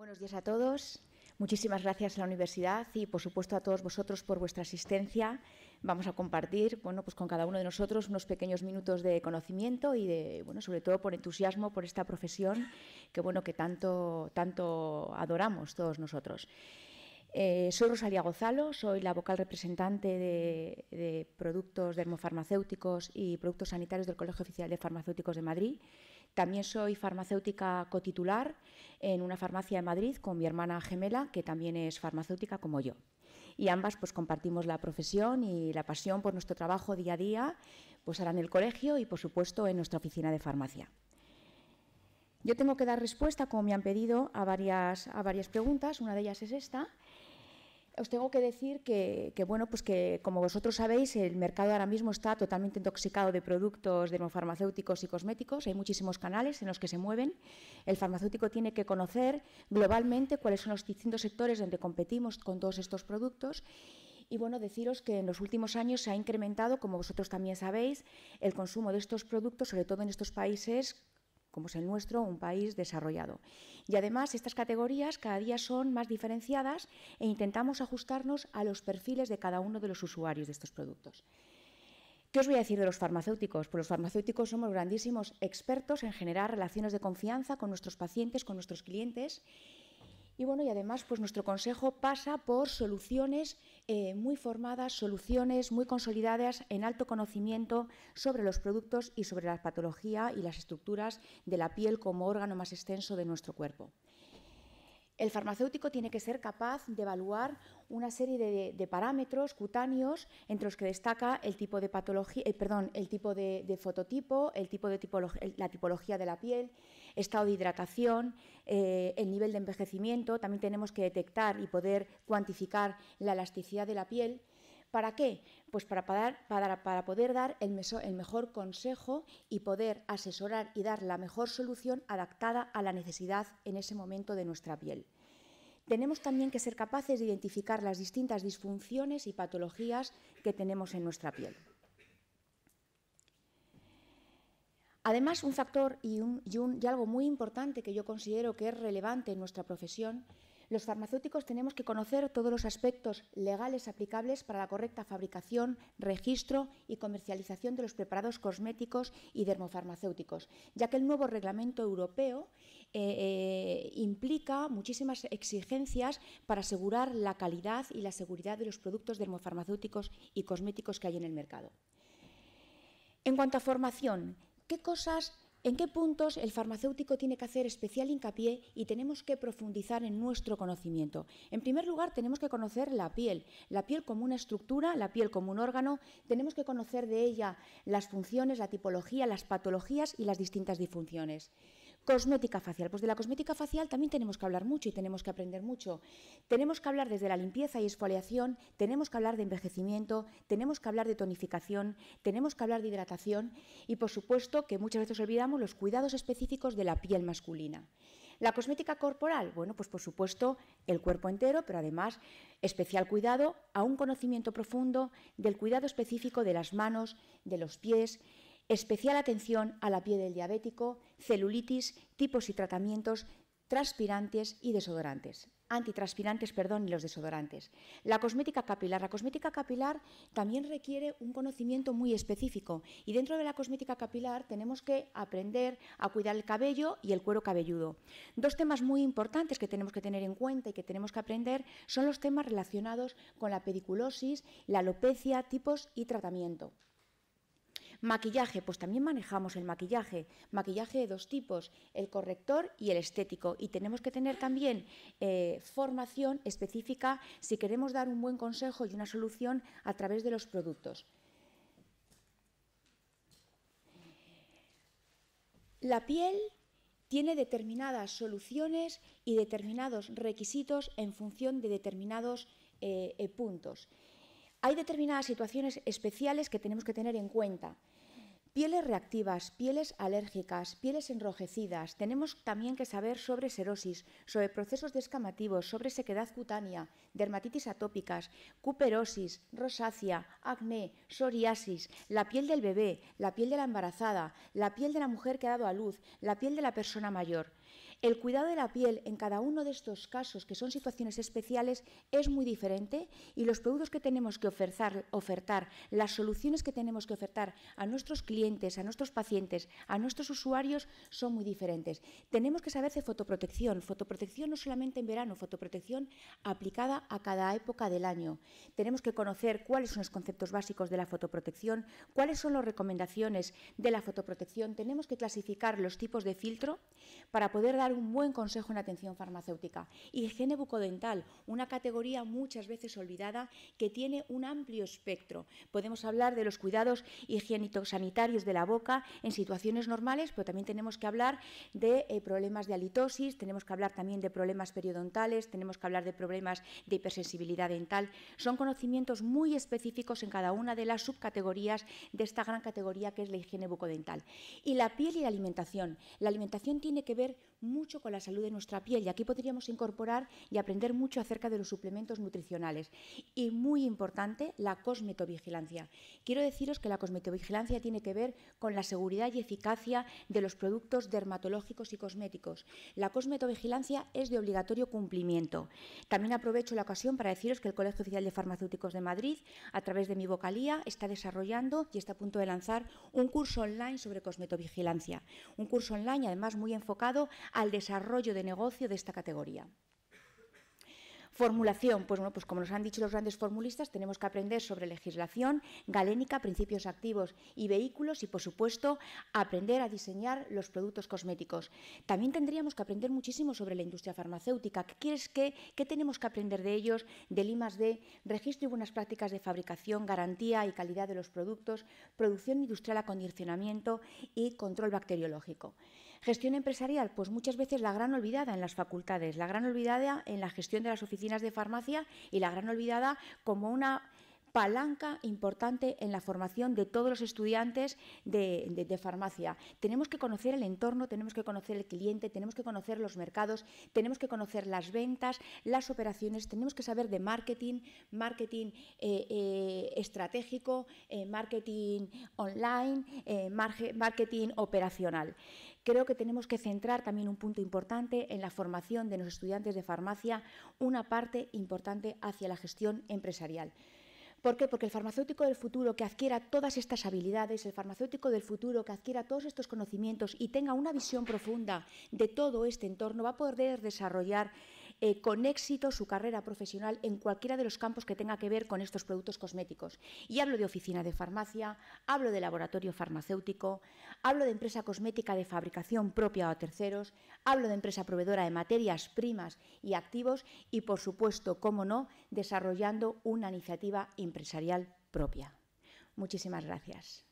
Buenos días a todos. Muchísimas gracias a la universidad y, por supuesto, a todos vosotros por vuestra asistencia. Vamos a compartir, bueno, pues con cada uno de nosotros unos pequeños minutos de conocimiento y de, bueno, sobre todo por entusiasmo por esta profesión que, bueno, que tanto, tanto adoramos todos nosotros. Eh, soy Rosalía Gozalo, soy la vocal representante de, de productos dermofarmacéuticos y productos sanitarios del Colegio Oficial de Farmacéuticos de Madrid. También soy farmacéutica cotitular en una farmacia de Madrid con mi hermana gemela, que también es farmacéutica como yo. Y ambas pues compartimos la profesión y la pasión por nuestro trabajo día a día, pues ahora en el colegio y por supuesto en nuestra oficina de farmacia. Yo tengo que dar respuesta, como me han pedido, a varias, a varias preguntas. Una de ellas es esta os tengo que decir que, bueno, pues que como vosotros sabéis, el mercado ahora mismo está totalmente intoxicado de productos dermofarmacéuticos y cosméticos. Hay muchísimos canales en los que se mueven. El farmacéutico tiene que conocer globalmente cuáles son los distintos sectores donde competimos con todos estos productos. Y bueno, deciros que en los últimos años se ha incrementado, como vosotros también sabéis, el consumo de estos productos, sobre todo en estos países como es el nuestro, un país desarrollado. Y además estas categorías cada día son más diferenciadas e intentamos ajustarnos a los perfiles de cada uno de los usuarios de estos productos. ¿Qué os voy a decir de los farmacéuticos? Pues los farmacéuticos somos grandísimos expertos en generar relaciones de confianza con nuestros pacientes, con nuestros clientes y bueno, y además, pues nuestro consejo pasa por soluciones eh, muy formadas, soluciones muy consolidadas en alto conocimiento sobre los productos y sobre la patología y las estructuras de la piel como órgano más extenso de nuestro cuerpo. El farmacéutico tiene que ser capaz de evaluar una serie de, parámetros cutáneos entre los que destaca el tipo de patología, eh, perdón, el tipo de, fototipo, el tipo de la tipología de la piel, estado de hidratación, eh, el nivel de envejecimiento. También tenemos que detectar y poder cuantificar la elasticidad de la piel. ¿Para qué? Pues para, poder dar el, mejor consejo y poder asesorar y dar la mejor solución adaptada a la necesidad en ese momento de nuestra piel. Tenemos también que ser capaces de identificar las distintas disfunciones y patologías que tenemos en nuestra piel. Además, un factor y, algo muy importante que yo considero que es relevante en nuestra profesión los farmacéuticos tenemos que conocer todos los aspectos legales aplicables para la correcta fabricación, registro y comercialización de los preparados cosméticos y dermofarmacéuticos, ya que el nuevo reglamento europeo eh, eh, implica muchísimas exigencias para asegurar la calidad y la seguridad de los productos dermofarmacéuticos y cosméticos que hay en el mercado. En cuanto a formación, ¿qué cosas ¿En qué puntos el farmacéutico tiene que hacer especial hincapié y tenemos que profundizar en nuestro conocimiento? En primer lugar, tenemos que conocer la piel, la piel como una estructura, la piel como un órgano, tenemos que conocer de ella las funciones, la tipología, las patologías y las distintas disfunciones. Cosmética facial. Pues de la cosmética facial también tenemos que hablar mucho y tenemos que aprender mucho. Tenemos que hablar desde la limpieza y esfoliación, tenemos que hablar de envejecimiento, tenemos que hablar de tonificación, tenemos que hablar de hidratación y por supuesto que muchas veces olvidamos los cuidados específicos de la piel masculina. La cosmética corporal, bueno, pues por supuesto el cuerpo entero, pero además especial cuidado a un conocimiento profundo del cuidado específico de las manos, de los pies, Especial atención a la piel del diabético, celulitis, tipos y tratamientos, transpirantes y desodorantes. Antitranspirantes, perdón, y los desodorantes. La cosmética capilar. La cosmética capilar también requiere un conocimiento muy específico y dentro de la cosmética capilar tenemos que aprender a cuidar el cabello y el cuero cabelludo. Dos temas muy importantes que tenemos que tener en cuenta y que tenemos que aprender son los temas relacionados con la pediculosis, la alopecia, tipos y tratamiento. Maquillaje, pues también manejamos el maquillaje. Maquillaje de dos tipos, el corrector y el estético. Y tenemos que tener también eh, formación específica si queremos dar un buen consejo y una solución a través de los productos. La piel tiene determinadas soluciones y determinados requisitos en función de determinados eh, eh, puntos. Hay determinadas situaciones especiales que tenemos que tener en cuenta. Pieles reactivas, pieles alérgicas, pieles enrojecidas. Tenemos también que saber sobre serosis, sobre procesos descamativos, sobre sequedad cutánea, dermatitis atópicas, cuperosis, rosácea, acné, psoriasis, la piel del bebé, la piel de la embarazada, la piel de la mujer que ha dado a luz, la piel de la persona mayor. El cuidado de la piel en cada uno de estos casos, que son situaciones especiales, es muy diferente y los productos que tenemos que ofertar, ofertar las soluciones que tenemos que ofertar a nuestros clientes, a nuestros pacientes, a nuestros usuarios, son muy diferentes. Tenemos que saber de fotoprotección, fotoprotección no solamente en verano, fotoprotección aplicada a cada época del año. Tenemos que conocer cuáles son los conceptos básicos de la fotoprotección, cuáles son las recomendaciones de la fotoprotección. Tenemos que clasificar los tipos de filtro para poder dar un buen consejo en atención farmacéutica. Higiene bucodental, una categoría muchas veces olvidada que tiene un amplio espectro. Podemos hablar de los cuidados higiénico-sanitarios de la boca en situaciones normales, pero también tenemos que hablar de eh, problemas de halitosis, tenemos que hablar también de problemas periodontales, tenemos que hablar de problemas de hipersensibilidad dental. Son conocimientos muy específicos en cada una de las subcategorías de esta gran categoría que es la higiene bucodental. Y la piel y la alimentación. La alimentación tiene que ver muy mucho con la salud de nuestra piel y aquí podríamos incorporar y aprender mucho acerca de los suplementos nutricionales. Y muy importante, la cosmetovigilancia. Quiero deciros que la cosmetovigilancia tiene que ver con la seguridad y eficacia de los productos dermatológicos y cosméticos. La cosmetovigilancia es de obligatorio cumplimiento. También aprovecho la ocasión para deciros que el Colegio Oficial de Farmacéuticos de Madrid, a través de mi vocalía, está desarrollando y está a punto de lanzar un curso online sobre cosmetovigilancia. Un curso online, además, muy enfocado al desarrollo de negocio de esta categoría. Formulación, pues bueno, pues como nos han dicho los grandes formulistas, tenemos que aprender sobre legislación galénica, principios activos y vehículos y, por supuesto, aprender a diseñar los productos cosméticos. También tendríamos que aprender muchísimo sobre la industria farmacéutica. ¿Qué quieres que qué tenemos que aprender de ellos? Del de registro y buenas prácticas de fabricación, garantía y calidad de los productos, producción industrial, acondicionamiento y control bacteriológico. Gestión empresarial, pues muchas veces la gran olvidada en las facultades, la gran olvidada en la gestión de las oficinas de farmacia y la gran olvidada como una palanca importante en la formación de todos los estudiantes de, farmacia. Tenemos que conocer el entorno, tenemos que conocer el cliente, tenemos que conocer los mercados, tenemos que conocer las ventas, las operaciones, tenemos que saber de marketing, marketing eh, eh, estratégico, eh, marketing online, marketing operacional. Creo que tenemos que centrar también un punto importante en la formación de los estudiantes de farmacia, una parte importante hacia la gestión empresarial. ¿Por qué? Porque el farmacéutico del futuro que adquiera todas estas habilidades, el farmacéutico del futuro que adquiera todos estos conocimientos y tenga una visión profunda de todo este entorno, va a poder desarrollar eh, con éxito su carrera profesional en cualquiera de los campos que tenga que ver con estos productos cosméticos. Y hablo de oficina de farmacia, hablo de laboratorio farmacéutico, hablo de empresa cosmética de fabricación propia o a terceros, hablo de empresa proveedora de materias primas y activos y, por supuesto, cómo no, desarrollando una iniciativa empresarial propia. Muchísimas gracias.